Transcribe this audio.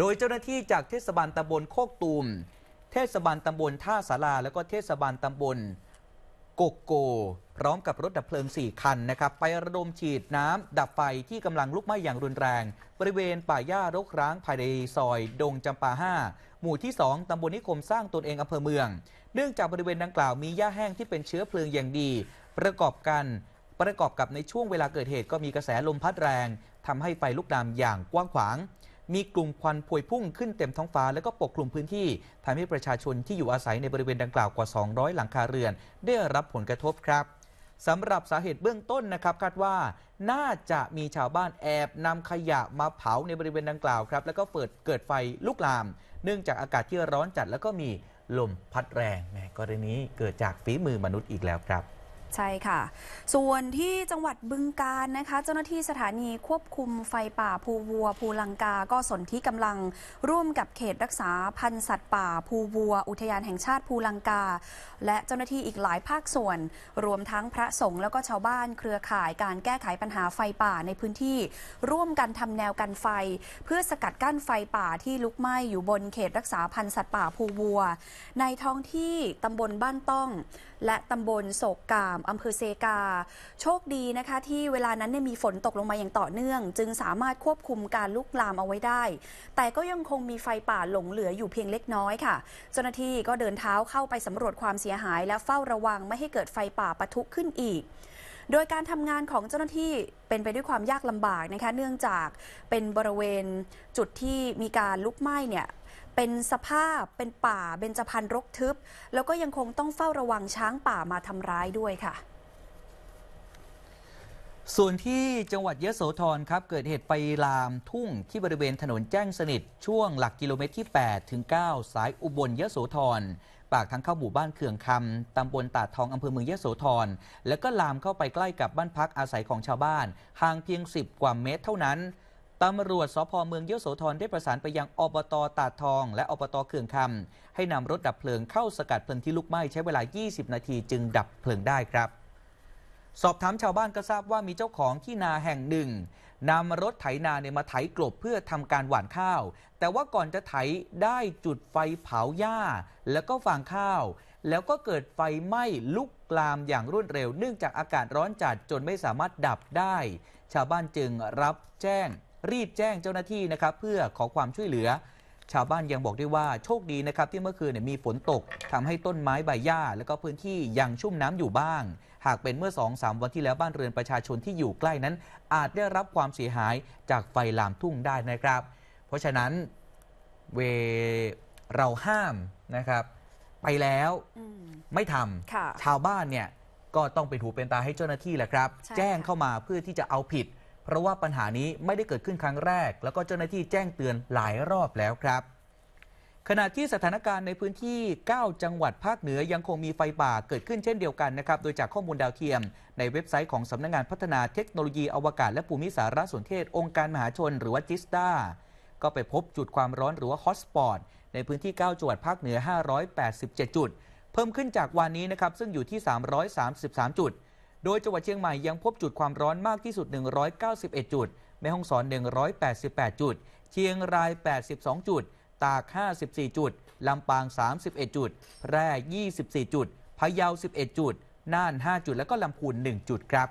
โดยเจ้าหน้าที่จากเทศบาลตำบลโคกตูม เทศบาลตำบลท่าสารา แล้วก็เทศบาลตำบลโกโกพร้อมกับรถดับเพลิง 4 คันนะครับไประดมฉีดน้ำดับไฟที่กำลังลุกไหม้อย่างรุนแรง บริเวณป่าหญ้ารกร้างภายในซอย ดงจำปา5หมู่ที่2ตำบลนิคมสร้างตนเองอำเภอเมือง เนื่องจากบริเวณดังกล่าวมีหญ้าแห้งที่เป็นเชื้อเพลิงอย่างดี ประกอบกันประกอบกับในช่วงเวลาเกิดเหตุก็มีกระแสลมพัดแรงทำให้ไฟลุกลามอย่างกว้างขวางมีกลุ่มควัน พวยพุ่งขึ้นเต็มท้องฟ้า แล้วก็ปกคลุมพื้นที่ทำให้ประชาชนที่อยู่อาศัยในบริเวณดังกล่าวกว่า 200 หลังคาเรือน ได้รับผลกระทบครับสำหรับสาเหตุเบื้องต้นนะครับคาดว่า น่าจะมีชาวบ้านแอบนำขยะมาเผาในบริเวณดังกล่าวครับแล้วก็เปิดเกิดไฟลุกลาม เนื่องจากอากาศที่ร้อนจัดแล้วก็มีลมพัดแรงแม้กรณีเกิดจากฝีมือมนุษย์อีกแล้วครับใช่ค่ะ ส่วนที่จังหวัดบึงการนะคะ เจ้าหน้าที่สถานีควบคุมไฟป่าภูวัวภูลังกา ก็สนที่กำลังร่วมกับเขตรักษาพันธุ์สัตว์ป่า ภูวัว อุทยานแห่งชาติภูลังกา และเจ้าหน้าที่อีกหลายภาคส่วน รวมทั้งพระสงฆ์แล้วก็ชาวบ้านเครือข่ายการแก้ไขปัญหาไฟป่าในพื้นที่ร่วมกันทำแนวกันไฟ เพื่อสกัดกั้นไฟป่าที่ลุกไหม้อยู่บนเขตรักษาพันธุ์สัตว์ป่าภูวัว ในท้องที่ตำบลบ้านต้องและตำบลโศกกาามอำเภอเซกา โชคดีนะคะที่เวลานั้นเนี่ยมีฝนตกลงมาอย่างต่อเนื่อง จึงสามารถควบคุมการลุกลามเอาไว้ได้ แต่ก็ยังคงมีไฟป่าหลงเหลืออยู่เพียงเล็กน้อยค่ะ เจ้าหน้าที่ก็เดินเท้าเข้าไปสำรวจความเสียหายและเฝ้าระวังไม่ให้เกิดไฟป่าปะทุขึ้นอีก โดยการทำงานของเจ้าหน้าที่เป็นไปด้วยความยากลำบากนะคะ เนื่องจากเป็นบริเวณจุดที่มีการลุกไหม้เนี่ยเป็นสภาพเป็นป่าเบญจพรรณรกทึบ แล้วก็ยังคงต้องเฝ้าระวังช้างป่ามาทำร้ายด้วยค่ะ ส่วนที่จังหวัดยะโสธรครับ เกิดเหตุไฟลามทุ่งที่บริเวณถนนแจ้งสนิท ช่วงหลักกิโลเมตรที่ 8 ถึง 9 สายอุบลยะโสธรปากทางเข้าหมู่บ้านเขื่องคำตำบลตาดทองอำเภอเมืองยะโสธรแล้วก็ลามเข้าไปใกล้กับบ้านพักอาศัยของชาวบ้านห่างเพียง 10 กว่าเมตรเท่านั้นตำรวจสพเมืองเยโสธรได้ประสานไปยังอบตตาดทองและอบตเขื่องคำให้นำรถดับเพลิงเข้าสกัดเพลิงที่ลุกไหม้ ใช้เวลา 20 นาทีจึงดับเพลิงได้ครับ สอบถามชาวบ้านก็ทราบว่ามีเจ้าของที่นาแห่งหนึ่งนำรถไถนาเนี่ยมาไถกลบเพื่อทำการหว่านข้าว แต่ว่าก่อนจะไถได้จุดไฟเผาหญ้า แล้วก็ฟางข้าว แล้วก็เกิดไฟไหม้ลุกลามอย่างรวดเร็วเนื่องจากอากาศร้อนจัดจนไม่สามารถดับได้ ชาวบ้านจึงรับแจ้งรีบแจ้งเจ้าหน้าที่นะครับเพื่อขอความช่วยเหลือ ชาวบ้านยังบอกด้วยว่าโชคดีนะครับที่เมื่อคืนมีฝนตกทำให้ต้นไม้ใบหญ้าและก็พื้นที่ยังชุ่มน้ำอยู่บ้างหากเป็นเมื่อสองสาวันที่แล้วบ้านเรือนประชาชนที่อยู่ใกล้นั้น อาจได้รับความเสียหายจากไฟลามทุ่งได้นะครับ เพราะฉะนั้นเวเราห้ามนะครับ ไปแล้วไม่ทำชาวบ้านเนี่ยก็ต้องเป็นหูเป็นตาให้เจ้าหน้าที่แหละครับ แจ้งเข้ามาเพื่อที่จะเอาผิดเพราะว่าปัญหานี้ไม่ได้เกิดขึ้นครั้งแรก แล้วก็เจ้าหน้าที่แจ้งเตือนหลายรอบแล้วครับ ขณะที่สถานการณ์ในพื้นที่ 9 จังหวัดภาคเหนือยังคงมีไฟป่าเกิดขึ้นเช่นเดียวกันนะครับ โดยจากข้อมูลดาวเทียม ในเว็บไซต์ของสำนักงงานพัฒนาเทคโนโลยีอวกาศ และภูมิสารสนเทศ องค์การมหาชนหรือว่าจิสตาก็ไปพบจุดความร้อนหรือว่าฮอตสปอตในพื้นที่ 9 จังหวัดภาคเหนือ 587 จุด เพิ่มขึ้นจากวันนี้นะครับซึ่งอยู่ที่ 333 จุดโดยจังหวัดเชียงใหม่ยังพบจุดความร้อนมากที่สุด 191 จุด แม่ฮ่องสอน 188 จุด เชียงราย 82 จุด ตาก 54 จุด ลำปาง 31 จุดแพร่ 24 จุดพะเยา11 จุด น่าน 5 จุดและก็ลำพูน 1 จุดครับ